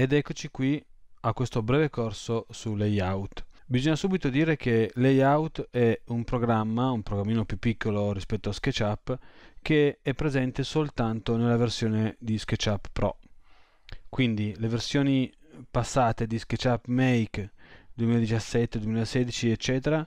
Ed eccoci qui a questo breve corso su layout. Bisogna subito dire che layout è un programma, un programmino più piccolo rispetto a SketchUp, che è presente soltanto nella versione di SketchUp Pro. Quindi le versioni passate di SketchUp Make 2017, 2016 eccetera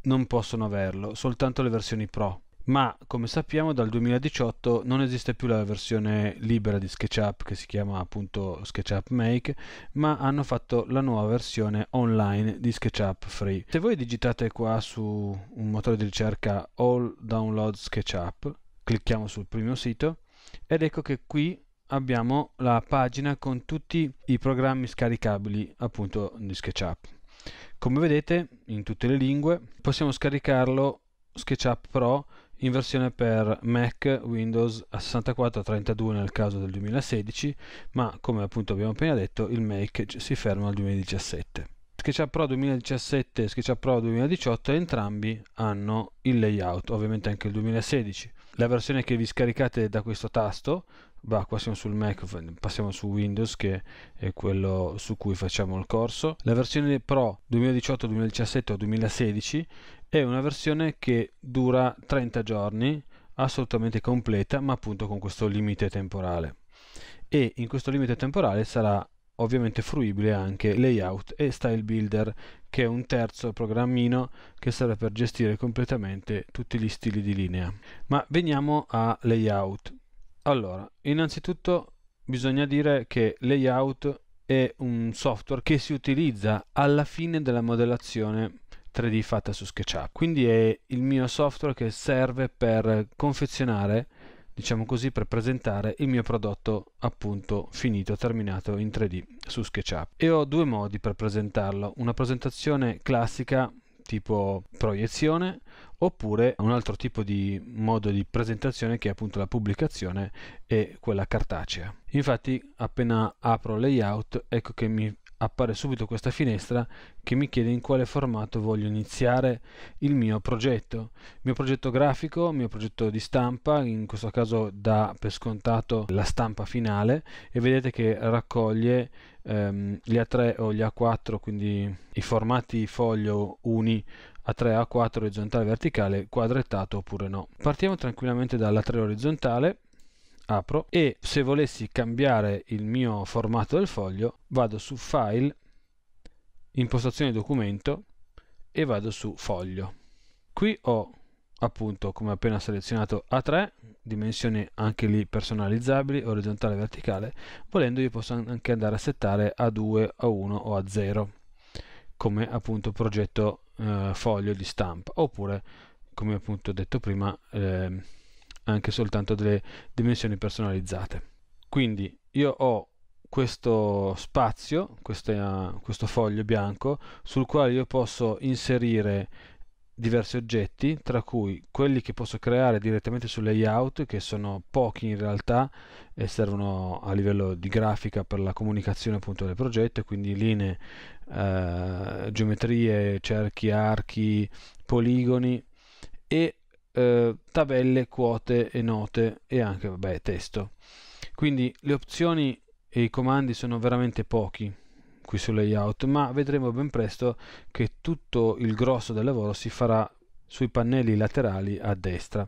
non possono averlo, soltanto le versioni Pro ma come sappiamo dal 2018 non esiste più la versione libera di SketchUp che si chiama appunto SketchUp Make, ma hanno fatto la nuova versione online di SketchUp Free. Se voi digitate qua su un motore di ricerca All Download SketchUp, clicchiamo sul primo sito ed ecco che qui abbiamo la pagina con tutti i programmi scaricabili appunto di SketchUp. Come vedete in tutte le lingue possiamo scaricarlo SketchUp Pro in versione per Mac, Windows a 64 32 nel caso del 2016, ma come appunto abbiamo appena detto il Make si ferma al 2017. SketchUp Pro 2017 e SketchUp Pro 2018 entrambi hanno il layout, ovviamente anche il 2016. La versione che vi scaricate da questo tasto, va qua siamo sul Mac, passiamo su Windows che è quello su cui facciamo il corso. La versione Pro 2018, 2017 o 2016 è una versione che dura 30 giorni, assolutamente completa, ma appunto con questo limite temporale. E in questo limite temporale sarà ovviamente fruibile anche Layout e Style Builder, che è un terzo programmino che serve per gestire completamente tutti gli stili di linea. Ma veniamo a Layout. Allora, innanzitutto bisogna dire che Layout è un software che si utilizza alla fine della modellazione 3D fatta su SketchUp. Quindi è il mio software che serve per confezionare, diciamo così, per presentare il mio prodotto appunto finito, terminato in 3D su SketchUp. E ho due modi per presentarlo, una presentazione classica tipo proiezione oppure un altro tipo di modo di presentazione che è appunto la pubblicazione e quella cartacea. Infatti appena apro layout ecco che mi appare subito questa finestra che mi chiede in quale formato voglio iniziare il mio progetto. Il mio progetto grafico, il mio progetto di stampa, in questo caso dà per scontato la stampa finale e vedete che raccoglie ehm, gli A3 o gli A4, quindi i formati foglio uni A3, A4 orizzontale, verticale, quadrettato oppure no. Partiamo tranquillamente dall'A3 orizzontale apro e se volessi cambiare il mio formato del foglio vado su file impostazione documento e vado su foglio qui ho appunto come appena selezionato A3 dimensioni anche lì personalizzabili orizzontale e verticale volendo io posso anche andare a settare A2 A1 o A0 come appunto progetto eh, foglio di stampa oppure come appunto detto prima eh, anche soltanto delle dimensioni personalizzate. Quindi io ho questo spazio, questa, ah, questo foglio bianco, sul quale io posso inserire diversi oggetti, tra cui quelli che posso creare direttamente sul layout, che sono pochi in realtà e servono a livello di grafica per la comunicazione appunto del progetto, quindi linee, eh, geometrie, cerchi, archi, poligoni e eh, tabelle, quote e note e anche vabbè, testo. Quindi le opzioni e i comandi sono veramente pochi qui sul layout, ma vedremo ben presto che tutto il grosso del lavoro si farà sui pannelli laterali a destra.